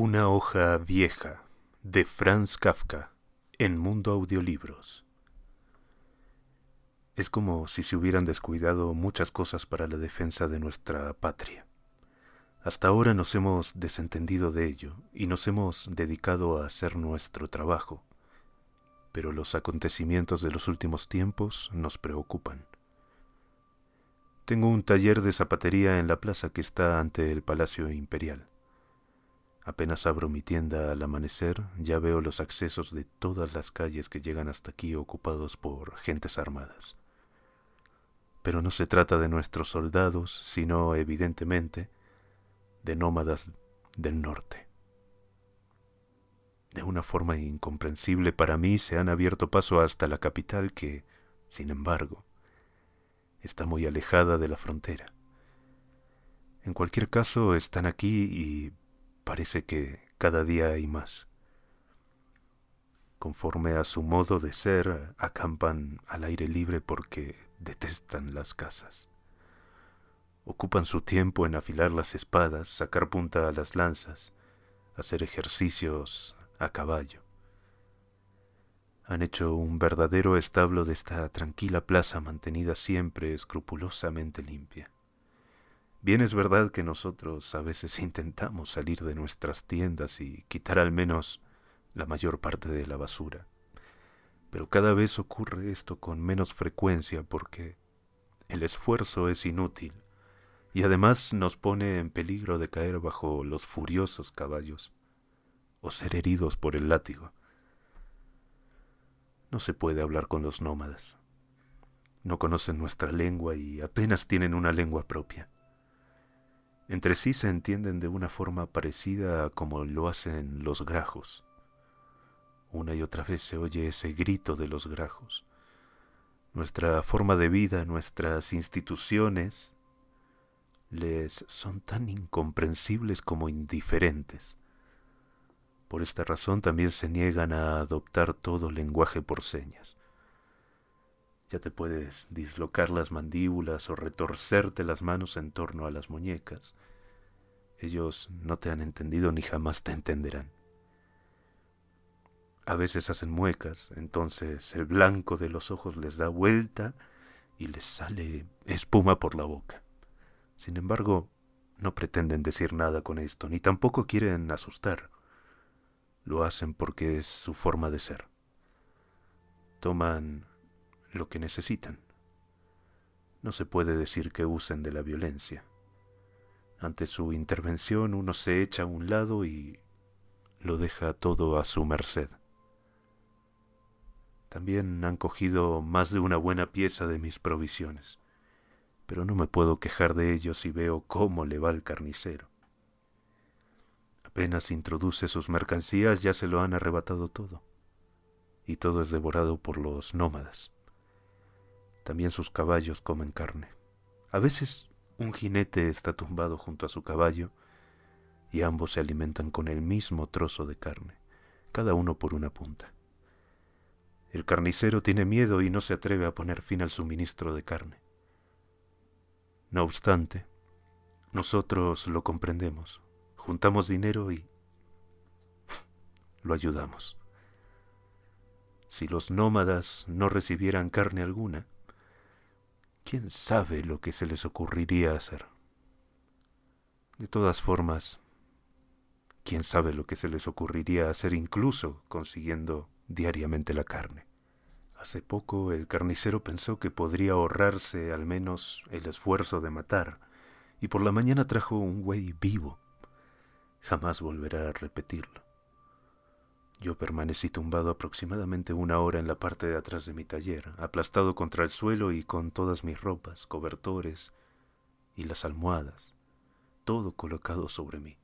Una hoja vieja de Franz Kafka en Mundo Audiolibros. Es como si se hubieran descuidado muchas cosas para la defensa de nuestra patria. Hasta ahora nos hemos desentendido de ello y nos hemos dedicado a hacer nuestro trabajo, pero los acontecimientos de los últimos tiempos nos preocupan. Tengo un taller de zapatería en la plaza que está ante el Palacio Imperial. Apenas abro mi tienda al amanecer, ya veo los accesos de todas las calles que llegan hasta aquí ocupados por gentes armadas. Pero no se trata de nuestros soldados, sino, evidentemente, de nómadas del norte. De una forma incomprensible para mí se han abierto paso hasta la capital que, sin embargo, está muy alejada de la frontera. En cualquier caso, están aquí y Parece que cada día hay más. Conforme a su modo de ser, acampan al aire libre porque detestan las casas. Ocupan su tiempo en afilar las espadas, sacar punta a las lanzas, hacer ejercicios a caballo. Han hecho un verdadero establo de esta tranquila plaza mantenida siempre escrupulosamente limpia. Bien es verdad que nosotros a veces intentamos salir de nuestras tiendas y quitar al menos la mayor parte de la basura, pero cada vez ocurre esto con menos frecuencia porque el esfuerzo es inútil y además nos pone en peligro de caer bajo los furiosos caballos o ser heridos por el látigo. No se puede hablar con los nómadas. No conocen nuestra lengua y apenas tienen una lengua propia. Entre sí se entienden de una forma parecida a como lo hacen los grajos. Una y otra vez se oye ese grito de los grajos. Nuestra forma de vida, nuestras instituciones, les son tan incomprensibles como indiferentes. Por esta razón también se niegan a adoptar todo lenguaje por señas. Ya te puedes dislocar las mandíbulas o retorcerte las manos en torno a las muñecas. Ellos no te han entendido ni jamás te entenderán. A veces hacen muecas, entonces el blanco de los ojos les da vuelta y les sale espuma por la boca. Sin embargo, no pretenden decir nada con esto, ni tampoco quieren asustar. Lo hacen porque es su forma de ser. Toman lo que necesitan. No se puede decir que usen de la violencia. Ante su intervención uno se echa a un lado y lo deja todo a su merced. También han cogido más de una buena pieza de mis provisiones, pero no me puedo quejar de ellos si veo cómo le va el carnicero. Apenas introduce sus mercancías ya se lo han arrebatado todo, y todo es devorado por los nómadas. También sus caballos comen carne. A veces un jinete está tumbado junto a su caballo y ambos se alimentan con el mismo trozo de carne, cada uno por una punta. El carnicero tiene miedo y no se atreve a poner fin al suministro de carne. No obstante, nosotros lo comprendemos, juntamos dinero y lo ayudamos. Si los nómadas no recibieran carne alguna, ¿Quién sabe lo que se les ocurriría hacer? De todas formas, ¿quién sabe lo que se les ocurriría hacer incluso consiguiendo diariamente la carne? Hace poco el carnicero pensó que podría ahorrarse al menos el esfuerzo de matar, y por la mañana trajo un güey vivo. Jamás volverá a repetirlo. Yo permanecí tumbado aproximadamente una hora en la parte de atrás de mi taller, aplastado contra el suelo y con todas mis ropas, cobertores y las almohadas, todo colocado sobre mí,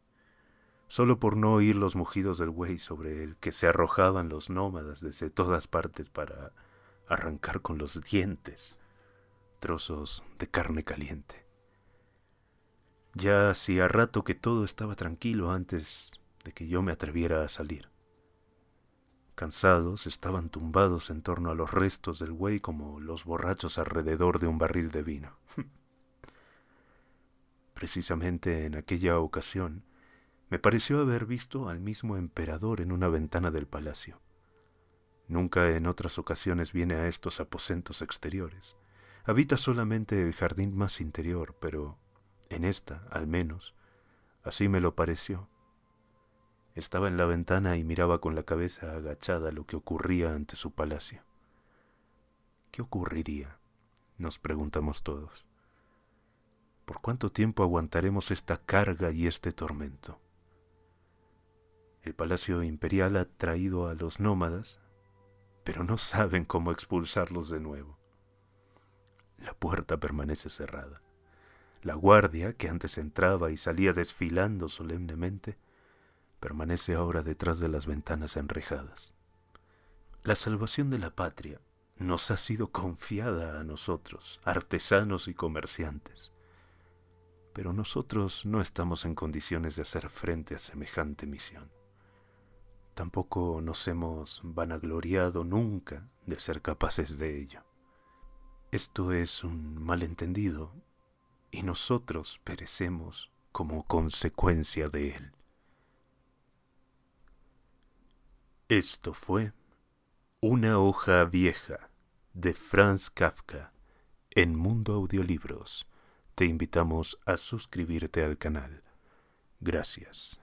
solo por no oír los mugidos del buey sobre el que se arrojaban los nómadas desde todas partes para arrancar con los dientes trozos de carne caliente. Ya hacía rato que todo estaba tranquilo antes de que yo me atreviera a salir. Cansados, estaban tumbados en torno a los restos del güey como los borrachos alrededor de un barril de vino. Precisamente en aquella ocasión, me pareció haber visto al mismo emperador en una ventana del palacio. Nunca en otras ocasiones viene a estos aposentos exteriores. Habita solamente el jardín más interior, pero en esta, al menos, así me lo pareció estaba en la ventana y miraba con la cabeza agachada lo que ocurría ante su palacio. ¿Qué ocurriría? nos preguntamos todos. ¿Por cuánto tiempo aguantaremos esta carga y este tormento? El palacio imperial ha traído a los nómadas, pero no saben cómo expulsarlos de nuevo. La puerta permanece cerrada. La guardia, que antes entraba y salía desfilando solemnemente, permanece ahora detrás de las ventanas enrejadas. La salvación de la patria nos ha sido confiada a nosotros, artesanos y comerciantes, pero nosotros no estamos en condiciones de hacer frente a semejante misión. Tampoco nos hemos vanagloriado nunca de ser capaces de ello. Esto es un malentendido y nosotros perecemos como consecuencia de él. Esto fue Una hoja vieja de Franz Kafka en Mundo Audiolibros. Te invitamos a suscribirte al canal. Gracias.